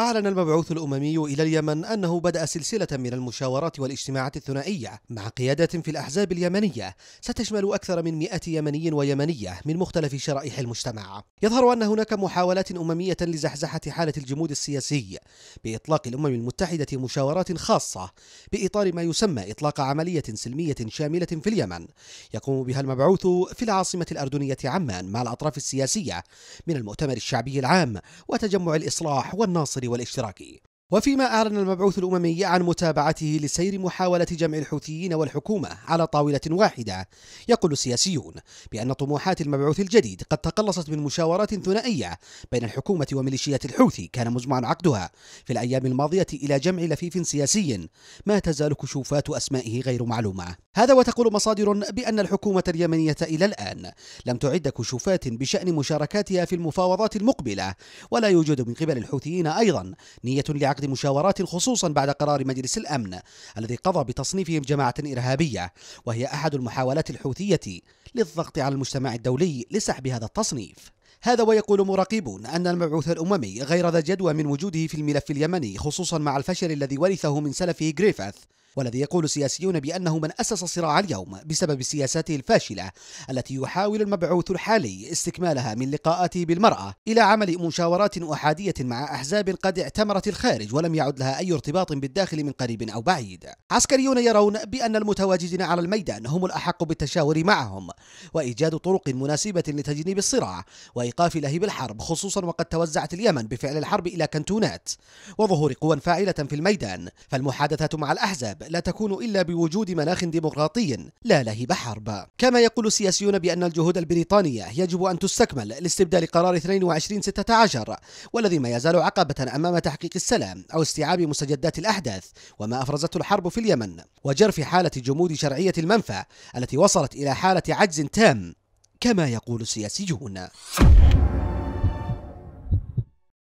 أعلن المبعوث الأممي إلى اليمن أنه بدأ سلسلة من المشاورات والاجتماعات الثنائية مع قيادة في الأحزاب اليمنية ستشمل أكثر من مئة يمني ويمنية من مختلف شرائح المجتمع يظهر أن هناك محاولات أممية لزحزحة حالة الجمود السياسي بإطلاق الأمم المتحدة مشاورات خاصة بإطار ما يسمى إطلاق عملية سلمية شاملة في اليمن يقوم بها المبعوث في العاصمة الأردنية عمان مع الأطراف السياسية من المؤتمر الشعبي العام وتجمع الإصلاح والناصر والاشتراكي وفيما أعلن المبعوث الأممي عن متابعته لسير محاولة جمع الحوثيين والحكومة على طاولة واحدة يقول السياسيون بأن طموحات المبعوث الجديد قد تقلصت من مشاورات ثنائية بين الحكومة وميليشيات الحوثي كان مزمعا عقدها في الأيام الماضية إلى جمع لفيف سياسي ما تزال كشوفات أسمائه غير معلومة هذا وتقول مصادر بأن الحكومة اليمنية إلى الآن لم تعد كشوفات بشأن مشاركاتها في المفاوضات المقبلة ولا يوجد من قبل الحوثيين أيضا نية لعقد عقد مشاورات خصوصا بعد قرار مجلس الأمن الذي قضى بتصنيفهم جماعة إرهابية وهي أحد المحاولات الحوثية للضغط على المجتمع الدولي لسحب هذا التصنيف هذا ويقول مراقبون أن المبعوث الأممي غير ذا جدوى من وجوده في الملف اليمني خصوصا مع الفشل الذي ورثه من سلفه جريفث والذي يقول سياسيون بأنه من أسس صراع اليوم بسبب سياساته الفاشلة التي يحاول المبعوث الحالي استكمالها من لقاءاته بالمرأة إلى عمل مشاورات أحادية مع أحزاب قد اعتمرت الخارج ولم يعد لها أي ارتباط بالداخل من قريب أو بعيد عسكريون يرون بأن المتواجدين على الميدان هم الأحق بالتشاور معهم وإيجاد طرق مناسبة لتجنيب الصراع وإيقاف لهيب الحرب خصوصا وقد توزعت اليمن بفعل الحرب إلى كنتونات وظهور قوى فاعلة في الميدان فالمحادثة مع الأحزاب لا تكون إلا بوجود مناخ ديمقراطي لا لهب حرب كما يقول السياسيون بأن الجهود البريطانية يجب أن تستكمل لاستبدال قرار 2216 والذي ما يزال عقبة أمام تحقيق السلام أو استيعاب مستجدات الأحداث وما أفرزته الحرب في اليمن وجرف حالة جمود شرعية المنفى التي وصلت إلى حالة عجز تام كما يقول السياسيون